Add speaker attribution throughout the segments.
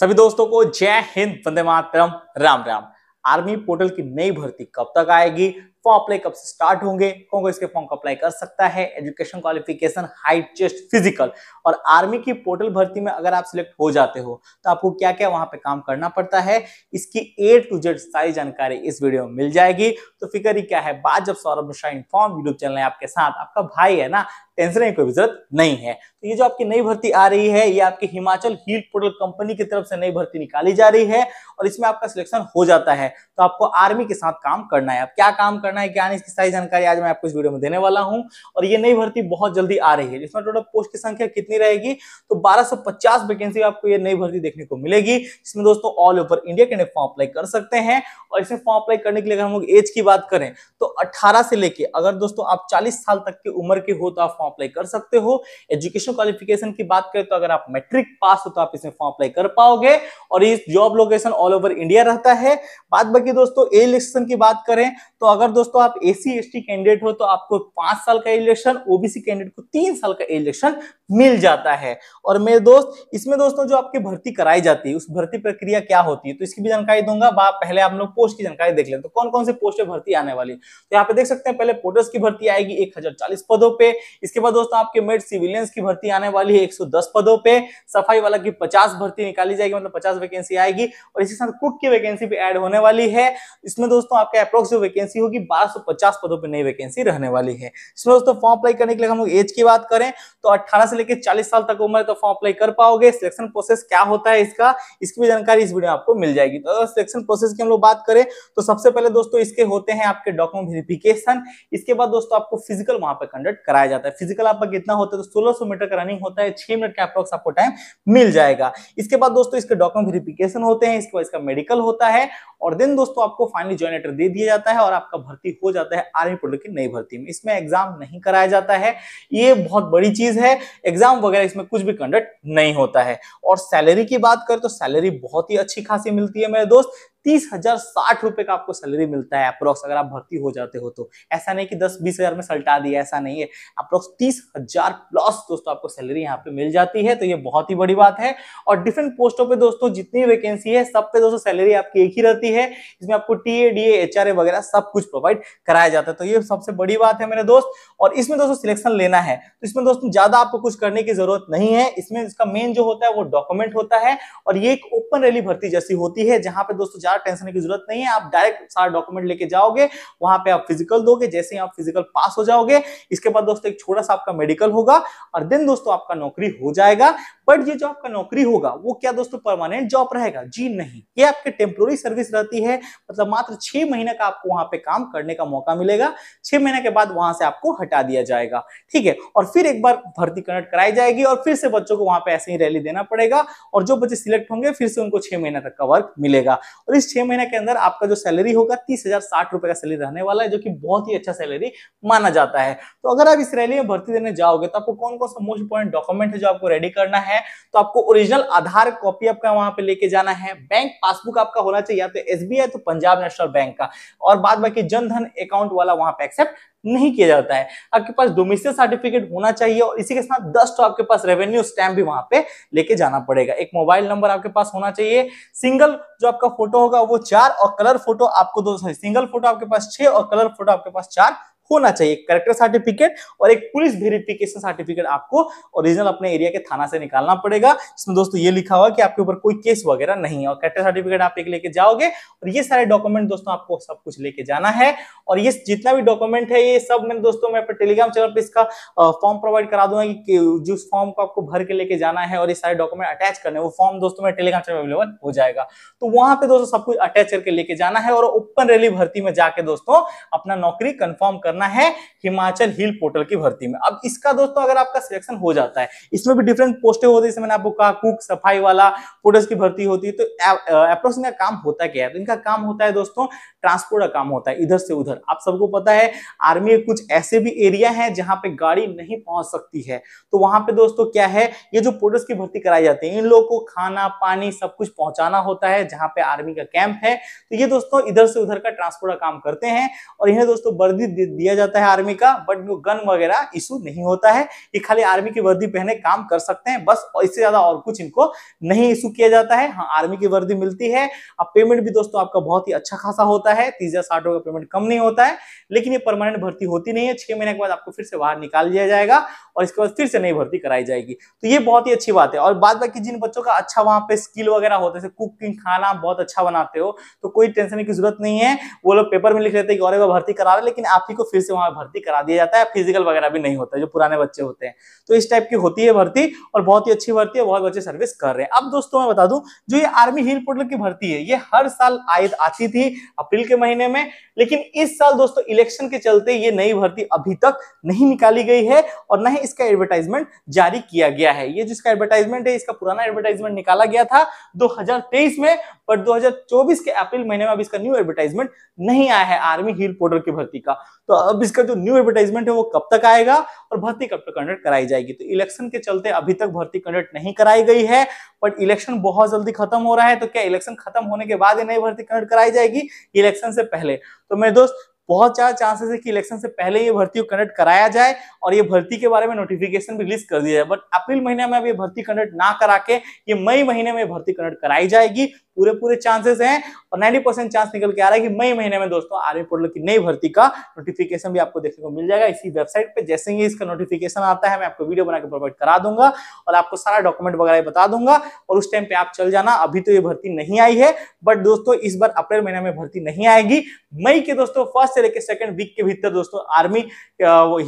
Speaker 1: सभी दोस्तों को जय हिंद वंदे मातरम राम राम आर्मी पोर्टल की नई भर्ती कब तक आएगी फॉर्म अप्लाई कब से स्टार्ट होंगे कौन कौन इसके फॉर्म को अप्लाई कर सकता है education qualification height chest physical और आर्मी की पोर्टल भर्ती में अगर आप सिलेक्ट हो जाते हो तो आपको क्या क्या वहां पे काम करना पड़ता है इसकी ए टू जेड सारी जानकारी इस वीडियो में मिल जाएगी तो फिक्र ही क्या है बात जब Saurabh Mishra inform YouTube channel है आपके साथ आपका भाई है ना टेंशन की कोई जरूरत नहीं है तो ये जो आपकी नई भर्ती आ रही है ये आपकी हिमाचल हील पोर्टल कंपनी की तरफ से नई भर्ती निकाली जा रही है और इसमें आपका सिलेक्शन हो जाता है तो आपको आर्मी के साथ काम करना है अब क्या काम करना है क्या इसकी सारी जानकारी आज मैं आपको इस वीडियो में देने वाला हूँ और ये नई भर्ती बहुत जल्दी आ रही है जिसमें टोटल पोस्ट की संख्या कितनी रहेगी तो बारह वैकेंसी आपको ये नई भर्ती देखने को मिलेगी इसमें दोस्तों ऑल ओवर इंडिया के लिए फॉर्म अप्लाई कर सकते हैं और इसमें फॉर्म अप्लाई करने के लिए अगर हम लोग एज की बात करें तो अट्ठारह से लेके अगर दोस्तों आप चालीस साल तक की उम्र के हो तो आप फॉर्म अप्लाई कर सकते हो एजुकेशन क्वालिफिकेशन की बात करें तो अगर आप मैट्रिक पास हो तो आप इसमें फॉर्म अप्लाई कर पाओगे और ये job location all over India रहता है बाद बाकी दोस्तों ए इलेक्शन की बात करें तो अगर दोस्तों आप एसी एस कैंडिडेट हो तो आपको पांच साल का इलेक्शन ओबीसी कैंडिडेट को तीन साल का इलेक्शन मिल जाता है और मेरे दोस्त इसमें दोस्तों जो आपकी भर्ती कराई जाती है उस भर्ती प्रक्रिया क्या होती है तो इसकी भी जानकारी दूंगा पहले आप लोग पोस्ट की जानकारी देख लें तो कौन कौन से पोस्ट पे भर्ती आने वाली तो यहाँ पे देख सकते हैं पहले पोर्टर्स की भर्ती आएगी एक पदों पे इसके बाद दोस्तों आपके मेड सिविलियंस की भर्ती आने वाली है एक पदों पे सफाई वाला की पचास भर्ती निकाली जाएगी मतलब पचास वैकेंसी आएगी और इसके साथ कुक की वैकेंसी भी एड होने वाली है इसमें दोस्तों आपके अप्रोक्स जो वैकेंसी होगी बारह पदों पर नई वैकेंसी रहने वाली है इसमें दोस्तों फॉर्म अप्लाई करने के लिए हम लोग एज की बात करें तो अट्ठारह से से लेकर चालीस साल तक उम्र है तो फॉर्म अप्लाई कर पाओगे सिलेक्शन प्रोसेस क्या होता है इसका इसकी भी जानकारी इस वीडियो में आपको मिल जाएगी तो सिलेक्शन प्रोसेस की हम लोग बात करें तो सबसे पहले दोस्तों इसके होते हैं आपके डॉक्यूमेंट वेरिफिकेशन इसके बाद दोस्तों आपको फिजिकल वहां पर कंडक्ट कराया जाता है फिजिकल आपका कितना होता है तो सोलह मीटर का रनिंग होता है छह मिनट का अप्रोक्स आपको टाइम मिल जाएगा इसके बाद दोस्तों इसके डॉक्यूमेंट वेरिफिकेशन होते हैं इसके बाद इसका मेडिकल होता है और दिन दोस्तों आपको फाइनली ज्वाइन लेटर दे दिया जाता है और आपका भर्ती हो जाता है आर्मी पुलिस की नई भर्ती में इसमें एग्जाम नहीं कराया जाता है ये बहुत बड़ी चीज है एग्जाम वगैरह इसमें कुछ भी कंडक्ट नहीं होता है और सैलरी की बात करें तो सैलरी बहुत ही अच्छी खासी मिलती है मेरे दोस्त तीस हजार साठ रुपए का आपको सैलरी मिलता है अप्रोक्स अगर आप भर्ती हो जाते हो तो ऐसा नहीं कि दस बीस हजार में सल्टा दिया ऐसा नहीं है अप्रोक्स तीस हजार प्लस दोस्तों आपको सैलरी यहाँ पे मिल जाती है तो ये बहुत ही बड़ी बात है और डिफरेंट पोस्टों पे दोस्तों जितनी वैकेंसी है सब पे दोस्तों सैलरी आपकी एक ही रहती है इसमें आपको टीए डीए एचआरए वगैरह सब कुछ प्रोवाइड कराया जाता है तो ये सबसे बड़ी बात है मेरे दोस्त और इसमें दोस्तों सिलेक्शन लेना है तो इसमें दोस्तों ज्यादा आपको कुछ करने की जरूरत नहीं है इसमें इसका मेन जो होता है वो डॉक्यूमेंट होता है और ये एक ओपन रैली भर्ती जैसी होती है जहां पे दोस्तों ज्यादा टेंशन की जरूरत नहीं है आप डायरेक्ट सारा डॉक्यूमेंट लेके जाओगे वहां पे आप फिजिकल दोगे जैसे ही आप फिजिकल पास हो जाओगे इसके बाद दोस्तों एक छोटा सा आपका मेडिकल होगा और देन दोस्तों आपका नौकरी हो जाएगा बट ये जो आपका नौकरी होगा वो क्या दोस्तों परमानेंट जॉब रहेगा जी नहीं ये आपकी टेम्पोरी सर्विस रहती है मतलब मात्र छह महीने का आपको वहां पे काम करने का मौका मिलेगा छह महीने के बाद वहां से आपको हटा दिया जाएगा ठीक है और फिर एक बार भर्ती कनेक्ट कराई जाएगी और फिर से बच्चों को वहां पे ऐसे ही रैली देना पड़ेगा और जो बच्चे सिलेक्ट होंगे फिर से उनको छह महीने तक का वर्क मिलेगा और इस इस छह महीने के अंदर आपका जो सैलरी होगा तीस हजार साठ रुपए का सैलरी रहने वाला है जो कि बहुत ही अच्छा सैलरी माना जाता है तो अगर आप इस रैली में भर्ती देने जाओगे तो आपको कौन कौन सा मोस्ट इंपॉर्टेंट डॉक्यूमेंट है जो आपको रेडी करना है तो आपको ओरिजिनल आधार कॉपी आपका वहां पर लेके जाना है बैंक पासबुक आपका होना चाहिए या तो एसबीआई तो पंजाब नेशनल बैंक का और बाद बाकी जनधन अकाउंट वाला वहां पर एक्सेप्ट नहीं किया जाता है आपके पास डोमिसिल सर्टिफिकेट होना चाहिए और इसी के साथ दस तो आपके पास रेवेन्यू स्टैम्प भी वहां पे लेके जाना पड़ेगा एक मोबाइल नंबर आपके पास होना चाहिए सिंगल जो आपका फोटो होगा वो चार और कलर फोटो आपको दो सिंगल फोटो आपके पास छह और कलर फोटो आपके पास चार होना चाहिए करेक्टर सर्टिफिकेट और एक पुलिस वेरिफिकेशन सर्टिफिकेट आपको ओरिजिनल अपने एरिया के थाना से निकालना पड़ेगा इसमें दोस्तों ये लिखा हुआ कि आपके ऊपर कोई केस वगैरह नहीं है और करेक्टर सर्टिफिकेट आप एक लेके जाओगे और ये सारे डॉक्यूमेंट दोस्तों आपको सब कुछ लेके जाना है और ये जितना भी डॉक्यूमेंट है ये सब मैंने दोस्तों मैं टेलीग्राम चैनल पर इसका फॉर्म प्रोवाइड करा दूंगा कि जिस फॉर्म को आपको भर के लेके जाना है और ये सारे डॉक्यूमेंट अटैच करने वो फॉर्म दोस्तों मेरे टेलीग्राम चैनल अवेलेबल हो जाएगा तो वहां पर दोस्तों सब कुछ अटैच करके लेके जाना है और ओपन रैली भर्ती में जाके दोस्तों अपना नौकरी कंफर्म करना करना है हिमाचल हिल पोर्टल की भर्ती में अब इसका दोस्तों अगर आपका सिलेक्शन हो जाता है इसमें भी डिफरेंट पोस्टें होती है जैसे मैंने आपको कहा कुक सफाई वाला पोर्टल की भर्ती होती है तो अप्रोच इनका काम होता क्या है तो इनका काम होता है दोस्तों ट्रांसपोर्ट का काम होता है इधर से उधर आप सबको पता है आर्मी के कुछ ऐसे भी एरिया है जहां पे गाड़ी नहीं पहुंच सकती है तो वहां पे दोस्तों क्या है ये जो पोर्टर्स की भर्ती कराई जाती है इन लोगों को खाना पानी सब कुछ पहुंचाना होता है जहां पे आर्मी का कैंप है तो ये दोस्तों इधर से उधर का ट्रांसपोर्ट का काम करते हैं और इन्हें दोस्तों वर्दी दिया जाता है आर्मी का बट वो गन वगैरह इशू नहीं होता है ये खाली आर्मी की वर्दी पहने काम कर सकते हैं बस इससे ज्यादा और कुछ इनको नहीं इशू किया जाता है हाँ आर्मी की वर्दी मिलती है अब पेमेंट भी दोस्तों आपका बहुत ही अच्छा खासा होता है तीस हजार साठ का पेमेंट कम नहीं होता है लेकिन ये परमानेंट भर्ती होती नहीं है छह महीने के बाद आपको फिर से बाहर निकाल दिया जाएगा और इसके बाद फिर से नई भर्ती कराई जाएगी तो ये बहुत ही अच्छी बात है और बाद बाकी जिन बच्चों का अच्छा वहां पे स्किल वगैरह होता है कुकिंग खाना बहुत अच्छा बनाते हो तो कोई टेंशन की जरूरत नहीं है वो लोग पेपर में लिख लेते हैं कि और भर्ती करा रहे लेकिन आप ही को फिर से वहां भर्ती करा दिया जाता है फिजिकल वगैरह भी नहीं होता जो पुराने बच्चे होते हैं तो इस टाइप की होती है भर्ती और बहुत ही अच्छी भर्ती है बहुत बच्चे सर्विस कर रहे हैं अब दोस्तों मैं बता दू जो ये आर्मी हिल पोर्टल की भर्ती है ये हर साल आयद आती थी अप्रैल के महीने में लेकिन इस साल दोस्तों इलेक्शन के चलते ये नई भर्ती अभी तक नहीं निकाली गई है और न ही इसका एडवर्टाइजमेंट जारी किया गया है ये जिसका एडवर्टाइजमेंट है इसका पुराना एडवर्टाइजमेंट निकाला गया था 2023 में पर 2024 के अप्रैल महीने में अब इसका न्यू एडवर्टाइजमेंट नहीं आया है आर्मी हिल पोर्टल की भर्ती का तो अब इसका जो न्यू एडवर्टाइजमेंट है वो कब तक आएगा और भर्ती कब तक कंडक्ट कराई जाएगी तो इलेक्शन के चलते अभी तक भर्ती कंडक्ट नहीं कराई गई है बट इलेक्शन बहुत जल्दी खत्म हो रहा है तो क्या इलेक्शन खत्म होने के बाद ही नई भर्ती कंडक्ट कराई जाएगी इलेक्शन से पहले तो मेरे दोस्त बहुत ज़्यादा चांसेस है कि इलेक्शन से पहले ये भर्ती कंडक्ट कराया जाए और ये भर्ती के बारे में नोटिफिकेशन भी रिलीज कर दिया जाए बट अप्रैल महीने में अब ये भर्ती कंडक्ट ना करा के ये मई महीने में भर्ती कंडक्ट कराई जाएगी पूरे पूरे चांसेस हैं और 90 परसेंट चांस निकल के आ रहा है कि मई महीने में दोस्तों आर्मी पोर्टल की नई भर्ती का नोटिफिकेशन भी आपको देखने को मिल जाएगा इसी वेबसाइट पे जैसे ही इसका नोटिफिकेशन आता है मैं आपको वीडियो बनाकर प्रोवाइड करा दूंगा और आपको सारा डॉक्यूमेंट वगैरह बता दूंगा और उस टाइम पे आप चल जाना अभी तो ये भर्ती नहीं आई है बट दोस्तों इस बार अप्रैल महीने में भर्ती नहीं आएगी मई के दोस्तों फर्स्ट से लेकर सेकंड वीक के भीतर दोस्तों आर्मी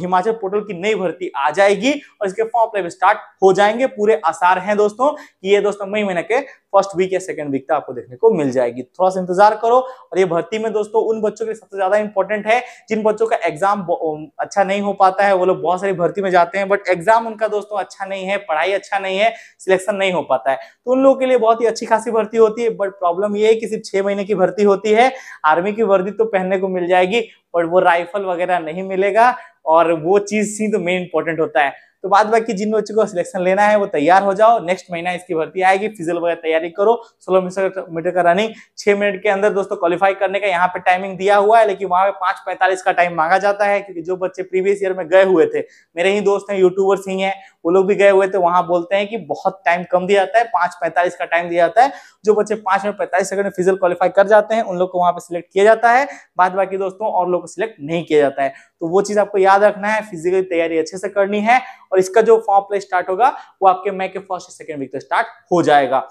Speaker 1: हिमाचल पोर्टल की नई भर्ती आ जाएगी और इसके फॉर्म अप्लाई स्टार्ट हो जाएंगे पूरे आसार हैं दोस्तों कि ये दोस्तों मई महीने के फर्स्ट वीक या सेकंड वीक तक आपको देखने को मिल जाएगी थोड़ा सा इंतजार करो और ये भर्ती में दोस्तों उन बच्चों के लिए सबसे ज्यादा इंपॉर्टेंट है जिन बच्चों का एग्जाम अच्छा नहीं हो पाता है वो लोग बहुत सारी भर्ती में जाते हैं बट एग्जाम उनका दोस्तों अच्छा नहीं है पढ़ाई अच्छा नहीं है सिलेक्शन नहीं हो पाता है तो उन लोगों के लिए बहुत ही अच्छी खासी भर्ती होती है बट प्रॉब्लम ये है कि सिर्फ छह महीने की भर्ती होती है आर्मी की वर्दी तो पहनने को मिल जाएगी बट वो राइफल वगैरह नहीं मिलेगा और वो चीज ही तो मेन इंपॉर्टेंट होता है तो बाद बाकी जिन बच्चों को सिलेक्शन लेना है वो तैयार हो जाओ नेक्स्ट महीना इसकी भर्ती आएगी फिजल वगैरह तैयारी करो सोलह मीटर का रनिंग छह मिनट के अंदर दोस्तों क्वालिफाई करने का यहाँ पे टाइमिंग दिया हुआ है लेकिन वहां पे पांच पैंतालीस का टाइम मांगा जाता है क्योंकि जो बच्चे प्रीवियस ईयर में गए हुए थे मेरे ही दोस्त हैं यूट्यूबर्स ही हैं वो लोग भी गए हुए थे वहां बोलते हैं कि बहुत टाइम कम दिया जाता है पांच पैंतालीस का टाइम दिया जाता है जो बच्चे पांच मिनट पैंतालीस सेकंड में क्वालिफाई कर जाते हैं उन लोग को वहां पर सिलेक्ट किया जाता है बाद बाकी दोस्तों और लोग को सिलेक्ट नहीं किया जाता है तो वो चीज आपको याद रखना है फिजिकल तैयारी अच्छे से करनी है और इसका जो फॉर्म प्ले स्टार्ट होगा वो आपके मई के फर्स्ट सेकेंड वीक तक स्टार्ट हो जाएगा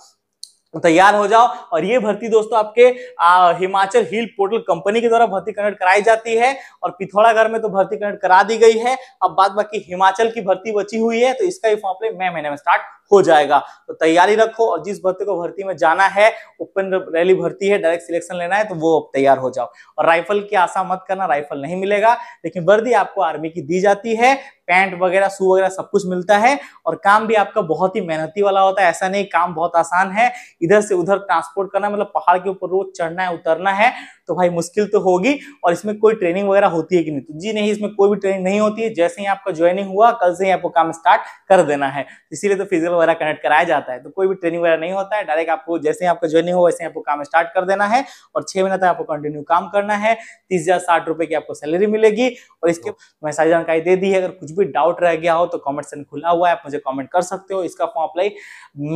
Speaker 1: तैयार हो जाओ और ये भर्ती दोस्तों आपके आ, हिमाचल हिल पोर्टल कंपनी के द्वारा भर्ती कनेक्ट कराई जाती है और पिथौरागढ़ में तो भर्ती कनेक्ट करा दी गई है अब बात बाकी हिमाचल की भर्ती बची हुई है तो इसका भी फॉर्म मई महीने में स्टार्ट हो जाएगा तो तैयारी रखो और जिस भर्ती को भर्ती में जाना है ओपन रैली भर्ती है डायरेक्ट सिलेक्शन लेना है तो वो तैयार हो जाओ और राइफल की आशा मत करना राइफल नहीं मिलेगा लेकिन वर्दी आपको आर्मी की दी जाती है पैंट वगैरह शू वगैरह सब कुछ मिलता है और काम भी आपका बहुत ही मेहनती वाला होता है ऐसा नहीं काम बहुत आसान है इधर से उधर ट्रांसपोर्ट करना मतलब पहाड़ के ऊपर रोज चढ़ना है उतरना है तो भाई मुश्किल तो होगी और इसमें कोई ट्रेनिंग वगैरह होती है कि नहीं तो जी नहीं इसमें कोई भी ट्रेनिंग नहीं होती है जैसे ही आपका ज्वाइनिंग हुआ कल से ही आपको काम स्टार्ट कर देना है इसीलिए तो फिजिकल वगैरह कनेक्ट कराया जाता है तो कोई भी ट्रेनिंग वगैरह नहीं होता है डायरेक्ट आपको जैसे ही आपका ज्वाइनिंग हो वैसे ही आपको काम स्टार्ट कर देना है और छह महीना तक आपको कंटिन्यू काम करना है तीस हजार साठ रुपए की आपको सैलरी मिलेगी और इसके मैं सारी जानकारी दे दी है अगर कुछ भी डाउट रह गया हो तो कॉमेंट सेन खुला हुआ है आप मुझे कॉमेंट कर सकते हो इसका फॉर्म अप्लाई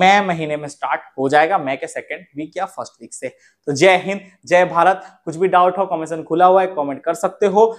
Speaker 1: मई महीने में स्टार्ट हो जाएगा मई के सेकेंड वीक या फर्स्ट वीक से तो जय हिंद जय भारत कुछ भी डाउट हो कमेंट सेक्शन खुला हुआ है कमेंट कर सकते हो